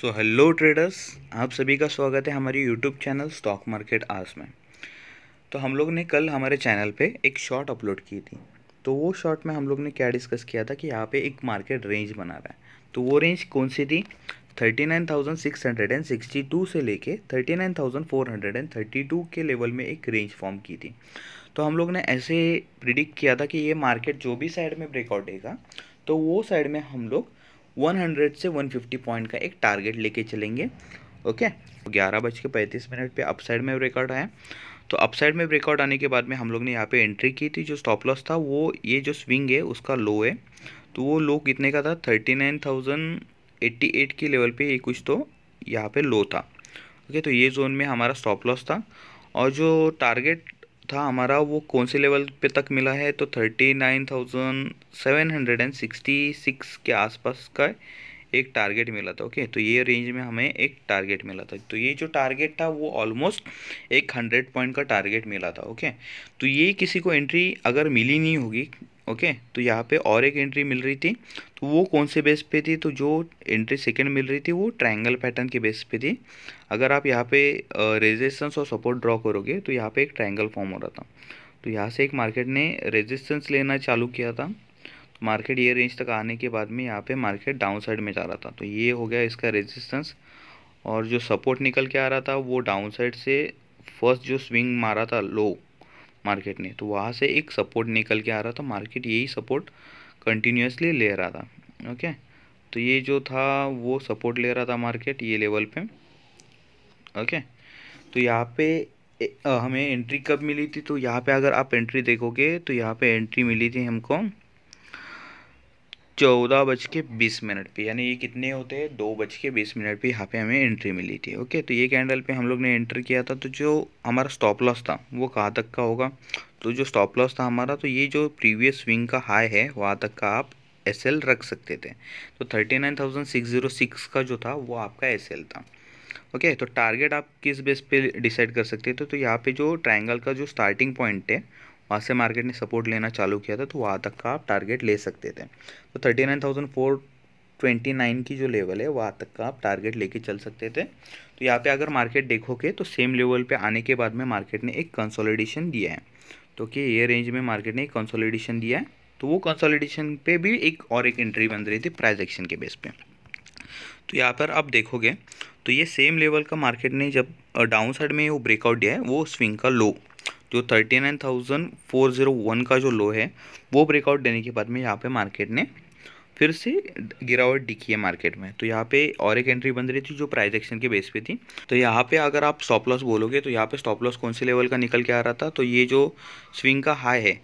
so hello traders आप सभी का स्वागत है हमारी यूट्यूब चैनल स्टॉक मार्केट आज में तो हम लोग ने कल हमारे चैनल पे एक शॉर्ट अपलोड की थी तो वो शॉर्ट में हम लोग ने क्या डिस्कस किया था कि यहाँ पे एक मार्केट रेंज बना रहा है तो वो रेंज कौन सी थी thirty nine thousand six hundred and sixty two से लेके thirty nine thousand four hundred and thirty two के लेवल में एक रेंज फॉर्म की थी तो हम लोग ने ऐसे प्रिडिक्ट किया था कि ये मार्केट जो भी साइड में ब्रेकआउट देगा तो वो साइड में हम लोग 100 से 150 पॉइंट का एक टारगेट लेके चलेंगे ओके ग्यारह बज के पैंतीस मिनट पर अपसाइड में ब्रेकआउट आया तो अपसाइड में ब्रेकआउट आने के बाद में हम लोग ने यहाँ पे एंट्री की थी जो स्टॉप लॉस था वो ये जो स्विंग है उसका लो है तो वो लो कितने का था thirty nine thousand eighty eight के लेवल पे ये कुछ तो यहाँ पे लो था ओके तो ये जोन में हमारा स्टॉप लॉस था और जो टारगेट था हमारा वो कौन से लेवल पे तक मिला है तो thirty nine thousand seven hundred and sixty six के आसपास का एक टारगेट मिला था ओके तो ये रेंज में हमें एक टारगेट मिला था तो ये जो टारगेट था वो ऑलमोस्ट एक हंड्रेड पॉइंट का टारगेट मिला था ओके तो ये किसी को एंट्री अगर मिली नहीं होगी ओके तो यहाँ पे और एक एंट्री मिल रही थी तो वो कौन से बेस पे थी तो जो एंट्री सेकंड मिल रही थी वो ट्रायंगल पैटर्न के बेस पे थी अगर आप यहाँ पे रेजिस्टेंस और सपोर्ट ड्रॉ करोगे तो यहाँ पे एक ट्रायंगल फॉर्म हो रहा था तो यहाँ से एक मार्केट ने रेजिस्टेंस लेना चालू किया था तो मार्केट ये रेंज तक आने के बाद में यहाँ पर मार्केट डाउन साइड में जा रहा था तो ये हो गया इसका रेजिस्टेंस और जो सपोर्ट निकल के आ रहा था वो डाउन साइड से फर्स्ट जो स्विंग मारा था लो मार्केट ने तो वहाँ से एक सपोर्ट निकल के आ रहा था मार्केट यही सपोर्ट कंटिन्यूसली ले रहा था ओके तो ये जो था वो सपोर्ट ले रहा था मार्केट ये लेवल पे ओके तो यहाँ पे हमें एंट्री कब मिली थी तो यहाँ पे अगर आप एंट्री देखोगे तो यहाँ पे एंट्री मिली थी हमको चौदह बज के बीस मिनट पर यानी ये कितने होते हैं दो बज के बीस मिनट पर यहाँ पे हमें एंट्री मिली थी ओके तो ये कैंडल पे हम लोग ने एंटर किया था तो जो हमारा स्टॉप लॉस था वो कहाँ तक का होगा तो जो स्टॉप लॉस था हमारा तो ये जो प्रीवियस स्विंग का हाई है वहाँ तक का आप एस रख सकते थे तो thirty nine thousand six zero six का जो था वो आपका एस था ओके तो टारगेट आप किस बेस पे डिसाइड कर सकते थे तो यहाँ पे जो ट्रायंगल का जो स्टार्टिंग पॉइंट है वहाँ से मार्केट ने सपोर्ट लेना चालू किया था तो वहाँ तक का आप टारगेट ले सकते थे तो thirty nine thousand four twenty nine की जो लेवल है वहाँ तक का आप टारगेट लेके चल सकते थे तो यहाँ पे अगर मार्केट देखोगे तो सेम लेवल पे आने के बाद में मार्केट ने एक कंसोलिडेशन दिया है तो कि ये रेंज में मार्केट ने एक कंसोलिडेशन दिया है तो वो कंसोलिडेशन पे भी एक और एक एंट्री बन रही थी प्राइस एक्शन के बेस पे तो यहाँ पर आप देखोगे तो ये सेम लेवल का मार्केट ने जब डाउन साइड में वो ब्रेकआउट दिया है वो स्विंग का लो जो thirty nine thousand four zero one का जो लो है वो ब्रेकआउट देने के बाद में यहाँ पे मार्केट ने फिर से गिरावट दिखी है मार्केट में तो यहाँ पे और एक एंट्री बन रही थी जो प्राइस एक्शन के बेस पे थी तो यहाँ पे अगर आप स्टॉप लॉस बोलोगे तो यहाँ पे स्टॉप लॉस कौन से लेवल का निकल के आ रहा था तो ये जो स्विंग का हाई है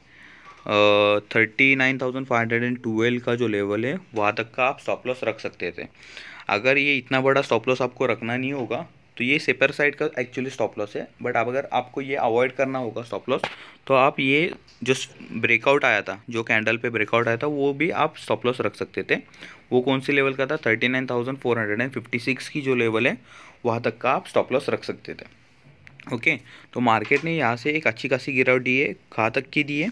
thirty nine thousand five hundred and twelve का जो लेवल है वहाँ तक का आप स्टॉप लॉस रख सकते थे अगर ये इतना बड़ा स्टॉप लॉस आपको रखना नहीं होगा तो ये सेपर साइड का एक्चुअली स्टॉप लॉस है बट अब अगर आपको ये अवॉइड करना होगा स्टॉप लॉस तो आप ये जो ब्रेकआउट आया था जो कैंडल पे ब्रेकआउट आया था वो भी आप स्टॉप लॉस रख सकते थे वो कौन सी लेवल का था thirty nine thousand four hundred and fifty six की जो लेवल है वहाँ तक का आप स्टॉप लॉस रख सकते थे ओके तो मार्केट ने यहाँ से एक अच्छी खासी गिरावट दी है कहाँ तक की दी है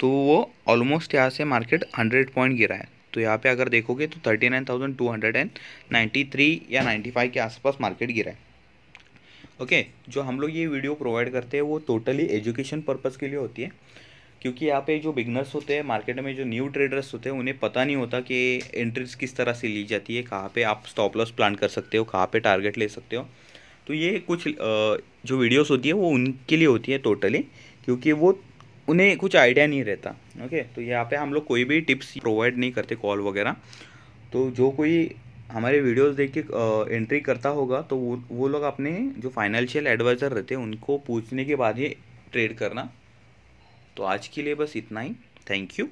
तो वो ऑलमोस्ट यहाँ से मार्केट हंड्रेड पॉइंट गिरा है तो यहाँ पे अगर देखोगे तो thirty nine thousand two hundred and ninety three या नाइन्टी फाइव के आसपास मार्केट गिरा है ओके okay, जो हम लोग ये वीडियो प्रोवाइड करते हैं वो टोटली एजुकेशन पर्पज़ के लिए होती है क्योंकि यहाँ पे जो बिगनर्स होते हैं मार्केट में जो न्यू ट्रेडर्स होते हैं उन्हें पता नहीं होता कि एंट्रीज किस तरह से ली जाती है कहाँ पे आप स्टॉप लॉस प्लान कर सकते हो कहाँ पे टारगेट ले सकते हो तो ये कुछ जो वीडियोस होती है वो उनके लिए होती है टोटली क्योंकि वो उन्हें कुछ आइडिया नहीं रहता ओके तो यहाँ पर हम लोग कोई भी टिप्स प्रोवाइड नहीं करते कॉल वगैरह तो जो कोई हमारे वीडियोस देख के एंट्री करता होगा तो वो वो लोग अपने जो फाइनेंशियल एडवाइज़र रहते हैं उनको पूछने के बाद ही ट्रेड करना तो आज के लिए बस इतना ही थैंक यू